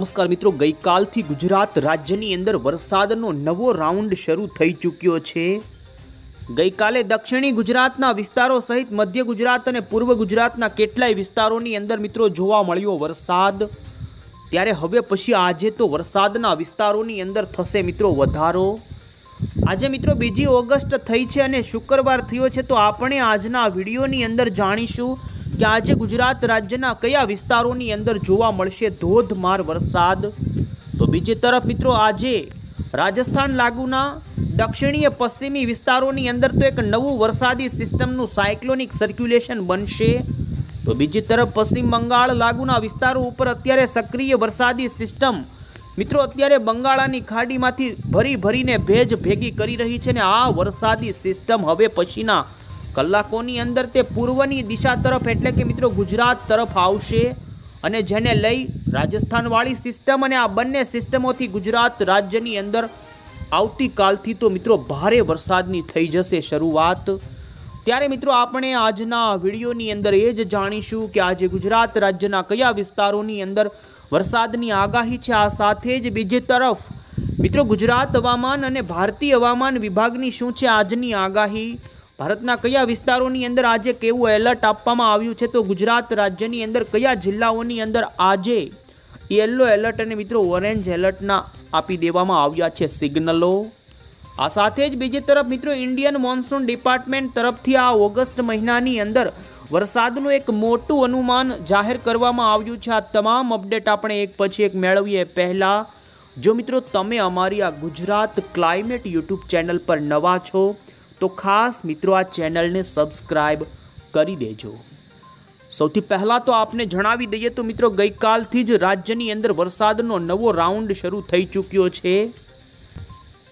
નમસ્કાર મિત્રો ગઈકાલથી ગુજરાત રાજ્યની અંદર વરસાદનો નવો રાઉન્ડ શરૂ થઈ ચૂક્યો છે ગઈકાલે દક્ષિણી ગુજરાતના વિસ્તારો સહિત મધ્ય ગુજરાત અને પૂર્વ ગુજરાતના કેટલાય વિસ્તારોની અંદર મિત્રો જોવા મળ્યો વરસાદ ત્યારે હવે પછી આજે તો વરસાદના વિસ્તારોની અંદર થશે મિત્રો વધારો આજે મિત્રો બીજી ઓગસ્ટ થઈ છે અને શુક્રવાર થયો છે તો આપણે આજના વિડીયોની અંદર જાણીશું કે આજે ગુજરાત રાજ્યના કયા વિસ્તારોની અંદર જોવા મળશે ધોધમાર વરસાદ તો બીજી તરફ મિત્રો આજે રાજસ્થાન લાગુના દક્ષિણીય પશ્ચિમી વિસ્તારોની અંદર તો એક નવું વરસાદી સિસ્ટમનું સાયક્લોનિક સર્ક્યુલેશન બનશે તો બીજી તરફ પશ્ચિમ બંગાળ લાગુના વિસ્તારો ઉપર અત્યારે સક્રિય વરસાદી સિસ્ટમ મિત્રો અત્યારે બંગાળાની ખાડીમાંથી ભરી ભરીને ભેજ ભેગી કરી રહી છે ને આ વરસાદી સિસ્ટમ હવે પછીના કલાકોની અંદર તે પૂર્વની દિશા તરફ એટલે કે મિત્રો ગુજરાત તરફ આવશે અને જેને લઈ રાજસ્થાનવાળી સિસ્ટમ અને આ બંને સિસ્ટમોથી ગુજરાત રાજ્યની અંદર આવતીકાલથી તો મિત્રો ભારે વરસાદની થઈ જશે શરૂઆત ત્યારે મિત્રો આપણે આજના વિડીયોની અંદર એ જ જાણીશું કે આજે ગુજરાત રાજ્યના કયા વિસ્તારોની અંદર વરસાદની આગાહી છે આ સાથે જ બીજી તરફ મિત્રો ગુજરાત હવામાન અને ભારતીય હવામાન વિભાગની શું છે આજની આગાહી ભારતના કયા વિસ્તારોની અંદર આજે કેવું એલર્ટ આપવામાં આવ્યું છે તો ગુજરાત રાજ્યની અંદર કયા જિલ્લાઓની અંદર આજે યલો એલર્ટ અને મિત્રો ઓરેન્જ એલર્ટના આપી દેવામાં આવ્યા છે સિગ્નલો આ સાથે જ બીજી તરફ મિત્રો ઇન્ડિયન મોન્સૂન ડિપાર્ટમેન્ટ તરફથી આ ઓગસ્ટ મહિનાની અંદર વરસાદનું એક મોટું અનુમાન જાહેર કરવામાં આવ્યું છે આ તમામ અપડેટ આપણે એક પછી એક મેળવીએ પહેલાં જો મિત્રો તમે અમારી આ ગુજરાત ક્લાઇમેટ યુટ્યુબ ચેનલ પર નવા છો તો ખાસ મિત્રો આ ચેનલને સબસ્ક્રાઈબ કરી દેજો સૌથી પહેલાં તો આપને જણાવી દઈએ તો મિત્રો ગઈકાલથી જ રાજ્યની અંદર વરસાદનો નવો રાઉન્ડ શરૂ થઈ ચૂક્યો છે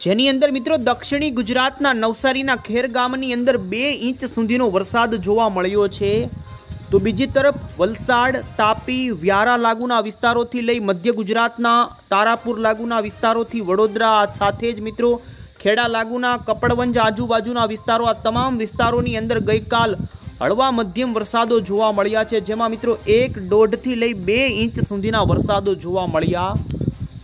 જેની અંદર મિત્રો દક્ષિણી ગુજરાતના નવસારીના ખેર ગામની અંદર બે ઇંચ સુધીનો વરસાદ જોવા મળ્યો છે તો બીજી તરફ વલસાડ તાપી વ્યારા લાગુના વિસ્તારોથી લઈ મધ્ય ગુજરાતના તારાપુર લાગુના વિસ્તારોથી વડોદરા સાથે જ મિત્રો ખેડા લાગુના કપડવંજ આજુબાજુના વિસ્તારો આ તમામ વિસ્તારોની અંદર ગઈકાલ હળવા મધ્યમ વરસાદો જોવા મળ્યા છે જેમાં મિત્રો એક દોઢથી લઈ બે ઇંચ સુધીના વરસાદો જોવા મળ્યા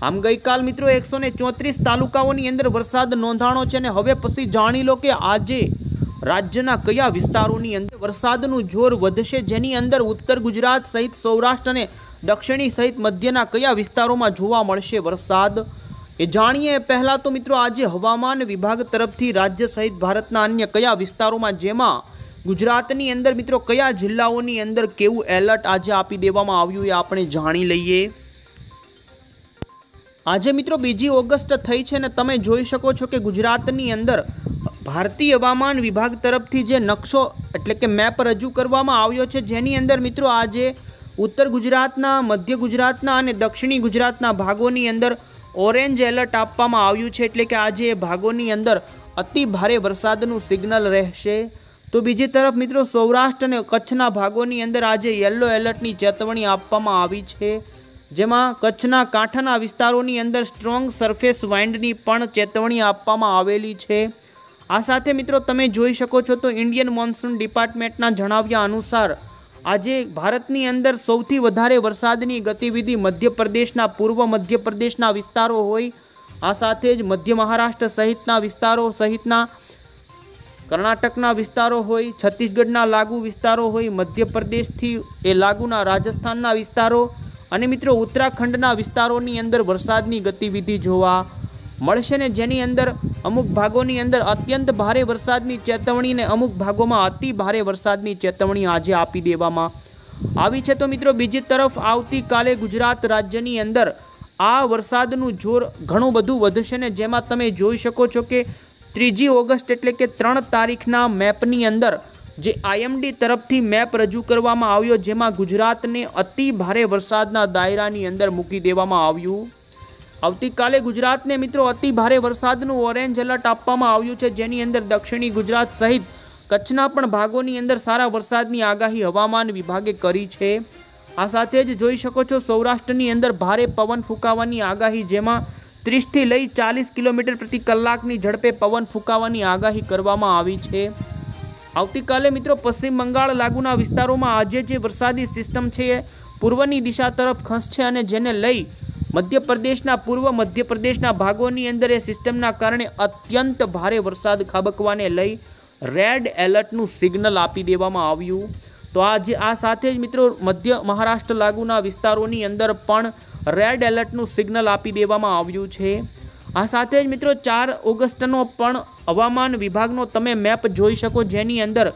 આમ ગઈકાલ મિત્રો એકસો ને ચોત્રીસ તાલુકાઓની અંદર વરસાદ નોંધાણો છે અને હવે પછી જાણી લો કે આજે રાજ્યના કયા વિસ્તારોની અંદર વરસાદનું જોર વધશે જેની અંદર ઉત્તર ગુજરાત સહિત સૌરાષ્ટ્ર અને દક્ષિણી સહિત મધ્યના કયા વિસ્તારોમાં જોવા મળશે વરસાદ એ જાણીએ પહેલાં તો મિત્રો આજે હવામાન વિભાગ તરફથી રાજ્ય સહિત ભારતના અન્ય કયા વિસ્તારોમાં જેમાં ગુજરાતની અંદર મિત્રો કયા જિલ્લાઓની અંદર કેવું એલર્ટ આજે આપી દેવામાં આવ્યું એ આપણે જાણી લઈએ આજે મિત્રો બીજી ઓગસ્ટ થઈ છે ને તમે જોઈ શકો છો કે ગુજરાતની અંદર ભારતીય હવામાન વિભાગ તરફથી જે નકશો એટલે કે મેપ રજૂ કરવામાં આવ્યો છે જેની અંદર મિત્રો આજે ઉત્તર ગુજરાતના મધ્ય ગુજરાતના અને દક્ષિણી ગુજરાતના ભાગોની અંદર ઓરેન્જ એલર્ટ આપવામાં આવ્યું છે એટલે કે આજે એ ભાગોની અંદર અતિ ભારે વરસાદનું સિગ્નલ રહેશે તો બીજી તરફ મિત્રો સૌરાષ્ટ્ર અને કચ્છના ભાગોની અંદર આજે યલો એલર્ટની ચેતવણી આપવામાં આવી છે જેમાં કચ્છના કાંઠાના વિસ્તારોની અંદર સ્ટ્રોંગ સરફેસ વાઇન્ડની પણ ચેતવણી આપવામાં આવેલી છે આ સાથે મિત્રો તમે જોઈ શકો છો તો ઇન્ડિયન મોન્સૂન ડિપાર્ટમેન્ટના જણાવ્યા અનુસાર આજે ભારતની અંદર સૌથી વધારે વરસાદની ગતિવિધિ મધ્યપ્રદેશના પૂર્વ મધ્યપ્રદેશના વિસ્તારો હોય આ સાથે જ મધ્ય મહારાષ્ટ્ર સહિતના વિસ્તારો સહિતના કર્ણાટકના વિસ્તારો હોય છત્તીસગઢના લાગુ વિસ્તારો હોય મધ્યપ્રદેશથી એ લાગુના રાજસ્થાનના વિસ્તારો અને મિત્રો ઉત્તરાખંડના વિસ્તારોની અંદર વરસાદની ગતિવિધિ જોવા મળશે ને જેની અંદર અમુક ભાગોની અંદર અત્યંત ભારે વરસાદની ચેતવણી ને અમુક ભાગોમાં અતિ ભારે વરસાદની ચેતવણી આજે આપી દેવામાં આવી છે તો મિત્રો બીજી તરફ આવતીકાલે ગુજરાત રાજ્યની અંદર આ વરસાદનું જોર ઘણું બધું વધશે ને જેમાં તમે જોઈ શકો છો કે ત્રીજી ઓગસ્ટ એટલે કે ત્રણ તારીખના મેપની અંદર જે આઈએમડી તરફથી મેપ રજૂ કરવામાં આવ્યો જેમાં ગુજરાતને અતિ ભારે વરસાદના દાયરાની અંદર મૂકી દેવામાં આવ્યું આવતીકાલે ગુજરાતને મિત્રો અતિ ભારે વરસાદનું ઓરેન્જ એલર્ટ આપવામાં આવ્યું છે જેની અંદર દક્ષિણી ગુજરાત સહિત કચ્છના પણ ભાગોની અંદર સારા વરસાદની આગાહી હવામાન વિભાગે કરી છે આ સાથે જ જોઈ શકો છો સૌરાષ્ટ્રની અંદર ભારે પવન ફૂંકાવાની આગાહી જેમાં ત્રીસથી લઈ ચાલીસ કિલોમીટર પ્રતિ કલાકની ઝડપે પવન ફૂંકાવાની આગાહી કરવામાં આવી છે આવતીકાલે મિત્રો પશ્ચિમ બંગાળ લાગુના વિસ્તારોમાં આજે જે વરસાદી સિસ્ટમ છે એ પૂર્વની દિશા તરફ ખસશે અને જેને લઈ મધ્યપ્રદેશના પૂર્વ મધ્યપ્રદેશના ભાગોની અંદર એ સિસ્ટમના કારણે અત્યંત ભારે વરસાદ ખાબકવાને લઈ રેડ એલર્ટનું સિગ્નલ આપી દેવામાં આવ્યું તો આજે આ સાથે જ મિત્રો મધ્ય મહારાષ્ટ્ર લાગુના વિસ્તારોની અંદર પણ રેડ એલર્ટનું સિગ્નલ આપી દેવામાં આવ્યું છે આ સાથે જ મિત્રો ચાર ઓગસ્ટનો પણ હવામાન વિભાગનો તમે મેપ જોઈ શકો જેની અંદર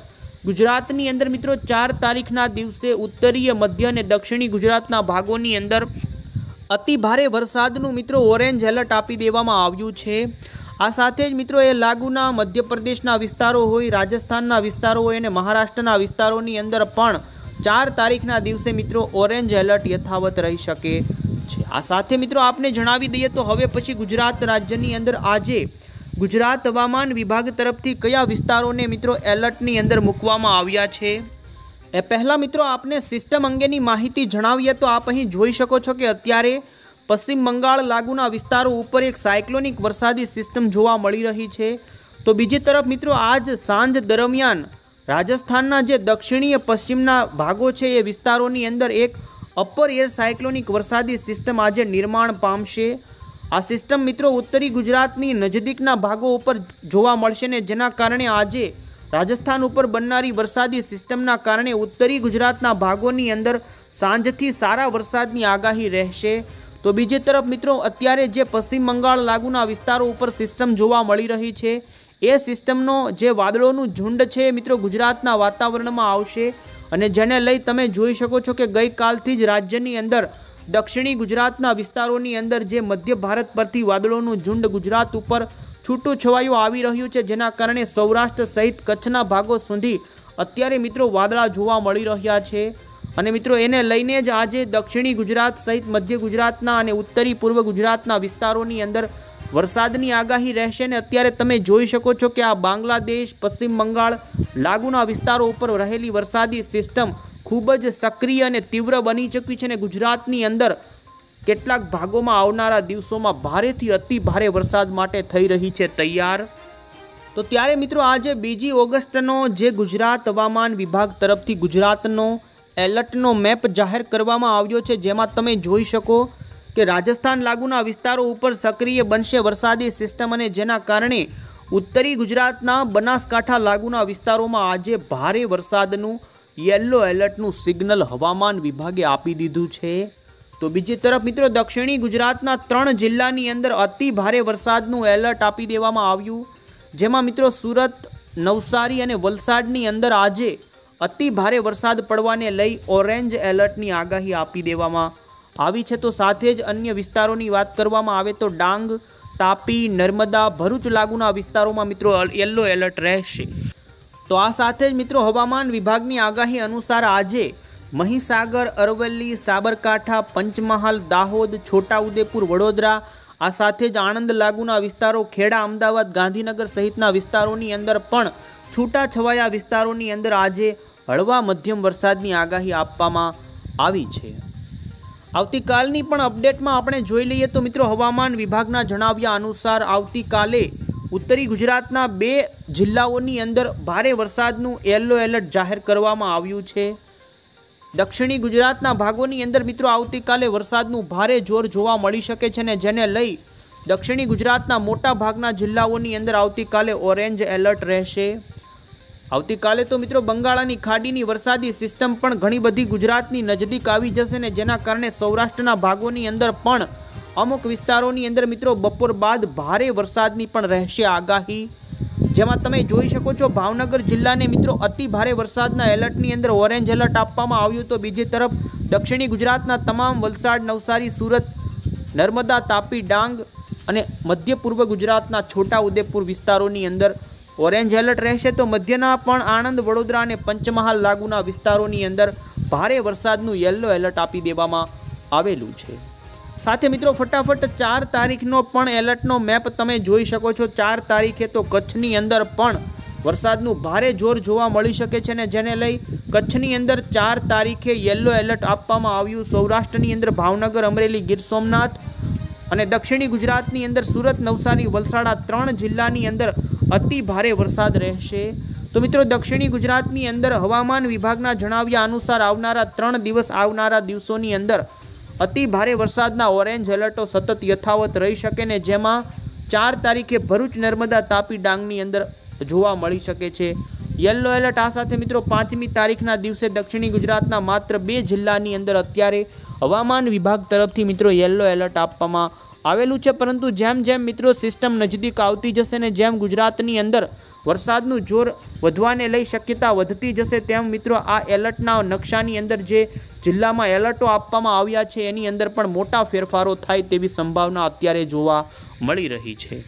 ગુજરાતની અંદર મિત્રો ચાર તારીખના દિવસે ઉત્તરીય મધ્ય અને દક્ષિણી ગુજરાતના ભાગોની અંદર અતિ ભારે વરસાદનું મિત્રો ઓરેન્જ એલર્ટ આપી દેવામાં આવ્યું છે આ સાથે જ મિત્રો એ લાગુના મધ્યપ્રદેશના વિસ્તારો હોય રાજસ્થાનના વિસ્તારો હોય અને મહારાષ્ટ્રના વિસ્તારોની અંદર પણ ચાર તારીખના દિવસે મિત્રો ઓરેન્જ એલર્ટ યથાવત રહી શકે છે આ સાથે મિત્રો આપને જણાવી દઈએ તો હવે પછી ગુજરાત રાજ્યની અંદર આજે ગુજરાત હવામાન વિભાગ તરફથી કયા વિસ્તારોને મિત્રો એલર્ટની અંદર મૂકવામાં આવ્યા છે એ પહેલાં મિત્રો આપને સિસ્ટમ અંગેની માહિતી જણાવીએ તો આપ અહીં જોઈ શકો છો કે અત્યારે પશ્ચિમ બંગાળ લાગુના વિસ્તારો ઉપર એક સાયક્લોનિક વરસાદી સિસ્ટમ જોવા મળી રહી છે તો બીજી તરફ મિત્રો આજ સાંજ દરમિયાન રાજસ્થાનના જે દક્ષિણીય પશ્ચિમના ભાગો છે એ વિસ્તારોની અંદર એક અપર એર સાયક્લોનિક વરસાદી સિસ્ટમ આજે નિર્માણ પામશે આ સિસ્ટમ મિત્રો ઉત્તરી ગુજરાતની નજદીકના ભાગો ઉપર જોવા મળશે ને જેના કારણે આજે રાજસ્થાન ઉપર બનનારી વરસાદી સિસ્ટમના કારણે ઉત્તરી ગુજરાતના ભાગોની અંદર સાંજથી સારા વરસાદની આગાહી રહેશે તો બીજી તરફ મિત્રો અત્યારે જે પશ્ચિમ બંગાળ લાગુના વિસ્તારો ઉપર સિસ્ટમ જોવા મળી રહી છે એ સિસ્ટમનો જે વાદળોનું ઝુંડ છે મિત્રો ગુજરાતના વાતાવરણમાં આવશે અને જેને લઈ તમે જોઈ શકો છો કે ગઈકાલથી જ રાજ્યની અંદર દક્ષિણી ગુજરાતના વિસ્તારોની અંદર જે મધ્ય ભારત પરથી વાદળોનું ઝુંડ ગુજરાત ઉપર છૂટું છવાયું આવી રહ્યું છે જેના કારણે સૌરાષ્ટ્ર સહિત કચ્છના ભાગો સુધી અત્યારે મિત્રો વાદળા જોવા મળી રહ્યા છે અને મિત્રો એને લઈને જ આજે દક્ષિણી ગુજરાત સહિત મધ્ય ગુજરાતના અને ઉત્તરી પૂર્વ ગુજરાતના વિસ્તારોની અંદર વરસાદની આગાહી રહેશે ને અત્યારે તમે જોઈ શકો છો કે આ બાંગ્લાદેશ પશ્ચિમ બંગાળ લાગુના વિસ્તારો ઉપર રહેલી વરસાદી સિસ્ટમ ખૂબ જ સક્રિય અને તીવ્ર બની ચૂકી છે ને ગુજરાતની અંદર કેટલાક ભાગોમાં આવનારા દિવસોમાં ભારેથી અતિ ભારે વરસાદ માટે થઈ રહી છે તૈયાર તો ત્યારે મિત્રો આજે બીજી ઓગસ્ટનો જે ગુજરાત હવામાન વિભાગ તરફથી ગુજરાતનો એલર્ટનો મેપ જાહેર કરવામાં આવ્યો છે જેમાં તમે જોઈ શકો કે રાજસ્થાન લાગુના વિસ્તારો ઉપર સક્રિય બનશે વરસાદી સિસ્ટમ અને જેના કારણે ઉત્તરી ગુજરાતના બનાસકાંઠા લાગુના વિસ્તારોમાં આજે ભારે વરસાદનું યલો એલર્ટનું સિગ્નલ હવામાન વિભાગે આપી દીધું છે તો બીજી તરફ મિત્રો દક્ષિણી ગુજરાતના ત્રણ જિલ્લાની અંદર અતિ ભારે વરસાદનું એલર્ટ આપી દેવામાં આવ્યું જેમાં મિત્રો સુરત નવસારી અને વલસાડની અંદર આજે અતિ ભારે વરસાદ પડવાને લઈ ઓરેન્જ એલર્ટની આગાહી આપી દેવામાં આવી છે તો સાથે જ અન્ય વિસ્તારોની વાત કરવામાં આવે તો ડાંગ તાપી નર્મદા ભરૂચ લાગુના વિસ્તારોમાં મિત્રો યલો એલર્ટ રહેશે તો આ સાથે જ મિત્રો હવામાન વિભાગની આગાહી અનુસાર આજે મહીસાગર અરવલ્લી સાબરકાંઠા પંચમહાલ દાહોદ છોટાઉદેપુર વડોદરા આ સાથે જ આણંદ લાગુના વિસ્તારો ખેડા અમદાવાદ ગાંધીનગર સહિતના વિસ્તારોની અંદર પણ છૂટાછવાયા વિસ્તારોની અંદર આજે હળવા મધ્યમ વરસાદની આગાહી આપવામાં આવી છે આવતીકાલની પણ અપડેટમાં આપણે જોઈ લઈએ તો મિત્રો હવામાન વિભાગના જણાવ્યા અનુસાર આવતીકાલે ઉત્તરી ગુજરાતના બે જિલ્લાઓની અંદર ભારે વરસાદનું યલો એલર્ટ જાહેર કરવામાં આવ્યું છે દક્ષિણી ગુજરાતના ભાગોની અંદર મિત્રો આવતીકાલે વરસાદનું ભારે જોર જોવા મળી શકે છે ને જેને લઈ દક્ષિણી ગુજરાતના મોટા ભાગના જિલ્લાઓની અંદર આવતીકાલે ઓરેન્જ એલર્ટ રહેશે આવતીકાલે તો મિત્રો બંગાળાની ખાડીની વરસાદી સિસ્ટમ પણ ઘણી બધી ગુજરાતની નજદીક આવી જશે ને જેના કારણે સૌરાષ્ટ્રના ભાગોની અંદર પણ અમુક વિસ્તારોની અંદર મિત્રો બપોર બાદ ભારે વરસાદની પણ રહેશે આગાહી જેમાં તમે જોઈ શકો છો ભાવનગર જિલ્લાને મિત્રો અતિ ભારે વરસાદના એલર્ટની અંદર ઓરેન્જ એલર્ટ આપવામાં આવ્યું તો બીજી તરફ દક્ષિણી ગુજરાતના તમામ વલસાડ નવસારી સુરત નર્મદા તાપી ડાંગ અને મધ્ય પૂર્વ ગુજરાતના છોટા ઉદેપુર વિસ્તારોની અંદર ઓરેન્જ એલર્ટ રહેશે તો મધ્યના પણ આણંદ વડોદરા અને પંચમહાલ લાગુના વિસ્તારોની અંદર ભારે વરસાદનું યલો એલર્ટ આપી દેવામાં આવેલું છે સાથે મિત્રો ફટાફટ ચાર તારીખનો પણ એલર્ટનો મેપ તમે જોઈ શકો છો ચાર તારીખે તો કચ્છની અંદર પણ વરસાદનું ભારે જોર જોવા મળી શકે છે ને જેને લઈ કચ્છની અંદર ચાર તારીખે યલો એલર્ટ આપવામાં આવ્યું સૌરાષ્ટ્રની અંદર ભાવનગર અમરેલી ગીર સોમનાથ અને દક્ષિણી ગુજરાતની અંદર સુરત નવસારી વલસાડા ત્રણ જિલ્લાની અંદર અતિ ભારે વરસાદ રહેશે તો મિત્રો દક્ષિણી ગુજરાતની અંદર હવામાન વિભાગના જણાવ્યા અનુસાર આવનારા ત્રણ દિવસ આવનારા દિવસોની અંદર અતિ ભારે વરસાદના ઓરેન્જ એલર્ટો સતત યથાવત રહી શકે ને જેમાં ચાર તારીખે ભરૂચ નર્મદા તાપી ડાંગની અંદર જોવા મળી શકે છે યલો એલર્ટ આ સાથે મિત્રો પાંચમી તારીખના દિવસે દક્ષિણી ગુજરાતના માત્ર બે જિલ્લાની અંદર અત્યારે હવામાન વિભાગ તરફથી મિત્રો યલો એલર્ટ આપવામાં આવેલું છે પરંતુ જેમ જેમ મિત્રો સિસ્ટમ નજદીક આવતી જશે ને જેમ ગુજરાતની અંદર વરસાદનું જોર વધવાને લઈ શક્યતા વધતી જશે તેમ મિત્રો આ એલર્ટના નકશાની અંદર જે જિલ્લામાં એલર્ટો આપવામાં આવ્યા છે એની અંદર પણ મોટા ફેરફારો થાય તેવી સંભાવના અત્યારે જોવા મળી રહી છે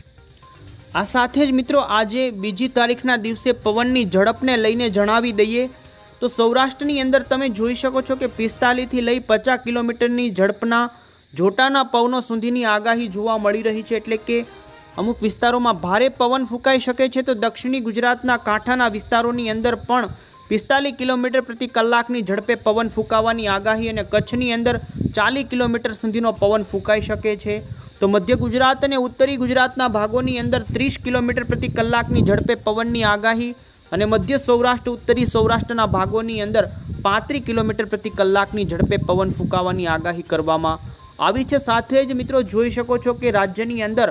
આ સાથે જ મિત્રો આજે બીજી તારીખના દિવસે પવનની ઝડપને લઈને જણાવી દઈએ તો સૌરાષ્ટ્રની અંદર તમે જોઈ શકો છો કે પિસ્તાલીસથી લઈ પચાસ કિલોમીટરની ઝડપના જોટાના પવનો સુધીની આગાહી જોવા મળી રહી છે એટલે કે અમુક વિસ્તારોમાં ભારે પવન ફૂંકાઈ શકે છે તો દક્ષિણી ગુજરાતના કાંઠાના વિસ્તારોની અંદર પણ પિસ્તાલીસ કિલોમીટર પ્રતિ કલાકની ઝડપે પવન ફૂંકાવાની આગાહી અને કચ્છની અંદર ચાલીસ કિલોમીટર સુધીનો પવન ફૂંકાઈ શકે છે તો મધ્ય ગુજરાત અને ઉત્તરી ગુજરાતના ભાગોની અંદર ત્રીસ કિલોમીટર પ્રતિ કલાકની ઝડપે પવનની આગાહી અને મધ્ય સૌરાષ્ટ્ર ઉત્તરી સૌરાષ્ટ્રના ભાગોની અંદર પાંત્રીસ કિલોમીટર પ્રતિ કલાકની ઝડપે પવન ફૂંકાવાની આગાહી કરવામાં આવી છે સાથે જ મિત્રો જોઈ શકો છો કે રાજ્યની અંદર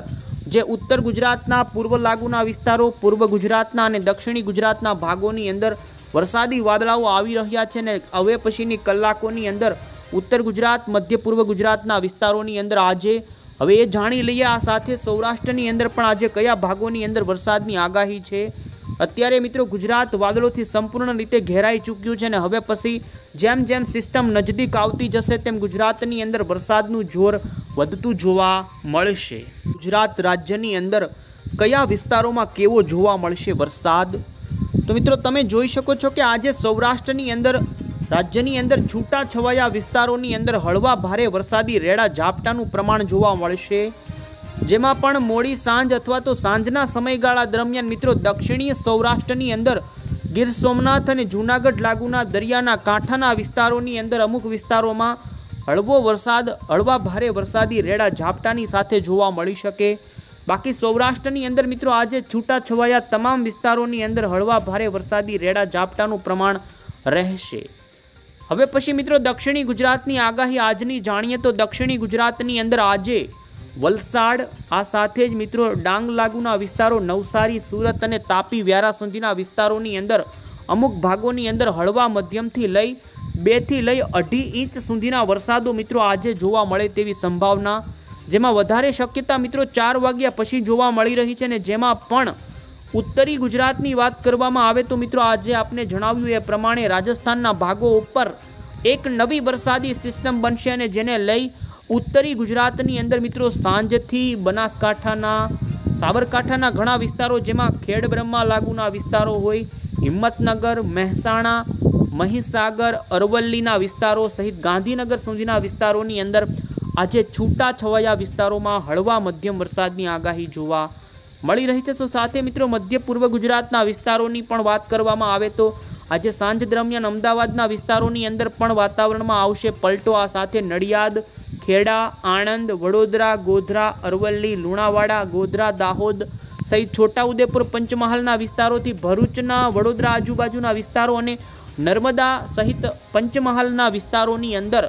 જે ઉત્તર ગુજરાતના પૂર્વ લાગુના વિસ્તારો પૂર્વ ગુજરાતના અને દક્ષિણી ગુજરાતના ભાગોની અંદર વરસાદી વાદળાઓ આવી રહ્યા છે ને હવે પછીની કલાકોની અંદર ઉત્તર ગુજરાત મધ્ય પૂર્વ ગુજરાતના વિસ્તારોની અંદર આજે હવે એ જાણી લઈએ આ સાથે સૌરાષ્ટ્રની અંદર પણ આજે કયા ભાગોની અંદર વરસાદની આગાહી છે અત્યારે મિત્રો ગુજરાત વાદળોથી સંપૂર્ણ રીતે ઘેરાઈ ચૂક્યું છે અને હવે પછી જેમ જેમ સિસ્ટમ નજદીક આવતી જશે તેમ ગુજરાતની અંદર વરસાદનું જોર વધતું જોવા મળશે ગુજરાત રાજ્યની અંદર કયા વિસ્તારોમાં કેવો જોવા મળશે વરસાદ તો મિત્રો તમે જોઈ શકો છો કે આજે સૌરાષ્ટ્રની અંદર રાજ્યની અંદર છૂટા છવાયા વિસ્તારોની અંદર હળવા ભારે વરસાદી રેડા ઝાપટાનું પ્રમાણ જોવા મળશે જેમાં પણ મોડી સાંજ અથવા તો સાંજના સમયગાળા દરમિયાન મિત્રો દક્ષિણીય સૌરાષ્ટ્રની અંદર ગીર સોમનાથ અને જૂનાગઢ લાગુના દરિયાના કાંઠાના વિસ્તારોની અંદર અમુક વિસ્તારોમાં હળવો વરસાદ હળવા ભારે વરસાદી રેડા ઝાપટાની સાથે જોવા મળી શકે બાકી સૌરાષ્ટ્રની અંદર મિત્રો આજે છૂટાછવાયા તમામ વિસ્તારોની અંદર હળવા ભારે વરસાદી રેડા ઝાપટાનું પ્રમાણ રહેશે હવે પછી મિત્રો દક્ષિણી ગુજરાતની આગાહી આજની જાણીએ તો દક્ષિણી ગુજરાતની અંદર આજે વલસાડ આ સાથે જ મિત્રો ડાંગ લાગુના વિસ્તારો નવસારી સુરત અને તાપી વ્યારા સુધીના વિસ્તારોની અંદર અમુક ભાગોની અંદર હળવા મધ્યમથી લઈ બેથી લઈ અઢી ઇંચ સુધીના વરસાદો મિત્રો આજે જોવા મળે તેવી સંભાવના જેમાં વધારે શક્યતા મિત્રો ચાર વાગ્યા પછી જોવા મળી રહી છે ને જેમાં પણ ઉત્તરી ગુજરાતની વાત કરવામાં આવે તો મિત્રો આજે આપને જણાવ્યું એ પ્રમાણે રાજસ્થાનના ભાગો ઉપર એક નવી વરસાદી સિસ્ટમ બનશે અને જેને લઈ ઉત્તરી ગુજરાતની અંદર મિત્રો સાંજથી બનાસકાંઠાના સાબરકાંઠાના ઘણા વિસ્તારો જેમાં ખેડ બ્રહ્મા લાગુના વિસ્તારો હોય હિંમતનગર મહેસાણા મહીસાગર અરવલ્લીના વિસ્તારો સહિત ગાંધીનગર સુધીના વિસ્તારોની અંદર આજે છૂટા છવાયા વિસ્તારોમાં હળવા મધ્યમ વરસાદની આગાહી જોવા મળી રહી છે તો સાથે મિત્રો મધ્ય પૂર્વ ગુજરાતના વિસ્તારોની પણ વાત કરવામાં આવે તો આજે સાંજ દરમિયાન અમદાવાદના વિસ્તારોની અંદર પણ વાતાવરણમાં આવશે પલટો આ સાથે નડિયાદ ખેડા આણંદ વડોદરા ગોધરા અરવલ્લી લુણાવાડા ગોધરા દાહોદ સહિત છોટાઉદેપુર પંચમહાલના વિસ્તારોથી ભરૂચના વડોદરા આજુબાજુના વિસ્તારો અને નર્મદા સહિત પંચમહાલના વિસ્તારોની અંદર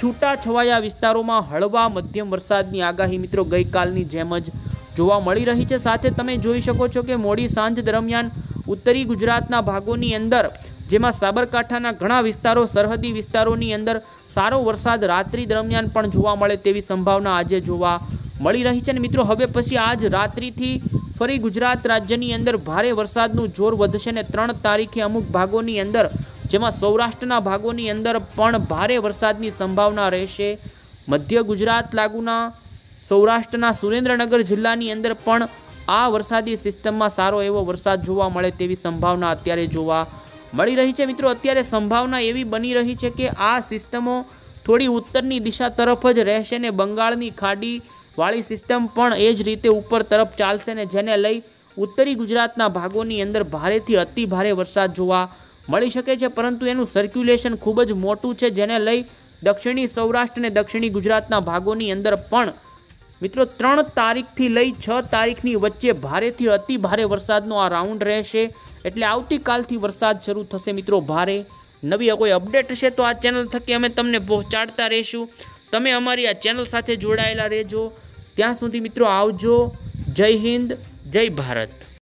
છૂટાછવાયા વિસ્તારોમાં હળવા મધ્યમ વરસાદની આગાહી મિત્રો ગઈકાલની જેમ જ જોવા મળી રહી છે સાથે તમે જોઈ શકો છો કે મોડી સાંજ દરમિયાન ઉત્તરી ગુજરાતના ભાગોની અંદર જેમાં સાબરકાંઠાના ઘણા વિસ્તારો સરહદી વિસ્તારોની અંદર સારો વરસાદ રાત્રિ દરમિયાન પણ જોવા મળે તેવી સંભાવના આજે જોવા મળી રહી છે અને મિત્રો હવે પછી આજ રાત્રિથી ફરી ગુજરાત રાજ્યની અંદર ભારે વરસાદનું જોર વધશે અને ત્રણ તારીખે અમુક ભાગોની અંદર જેમાં સૌરાષ્ટ્રના ભાગોની અંદર પણ ભારે વરસાદની સંભાવના રહેશે મધ્ય ગુજરાત લાગુના સૌરાષ્ટ્રના સુરેન્દ્રનગર જિલ્લાની અંદર પણ આ વરસાદી સિસ્ટમમાં સારો એવો વરસાદ જોવા મળે તેવી સંભાવના અત્યારે જોવા મળી રહી છે મિત્રો અત્યારે સંભાવના એવી બની રહી છે કે આ સિસ્ટમો થોડી ઉત્તરની દિશા તરફ જ રહેશે ને બંગાળની ખાડીવાળી સિસ્ટમ પણ એ જ રીતે ઉપર તરફ ચાલશે ને જેને લઈ ઉત્તરી ગુજરાતના ભાગોની અંદર ભારેથી અતિ ભારે વરસાદ જોવા મળી શકે છે પરંતુ એનું સર્ક્યુલેશન ખૂબ જ મોટું છે જેને લઈ દક્ષિણી સૌરાષ્ટ્ર અને દક્ષિણી ગુજરાતના ભાગોની અંદર પણ મિત્રો ત્રણ તારીખથી લઈ છ તારીખની વચ્ચે ભારેથી અતિ ભારે વરસાદનો આ રાઉન્ડ રહેશે એટલે આવતીકાલથી વરસાદ શરૂ થશે મિત્રો ભારે નવી કોઈ અપડેટ હશે તો આ ચેનલ થકી અમે તમને પહોંચાડતા રહીશું તમે અમારી આ ચેનલ સાથે જોડાયેલા રહેજો ત્યાં સુધી મિત્રો આવજો જય હિન્દ જય ભારત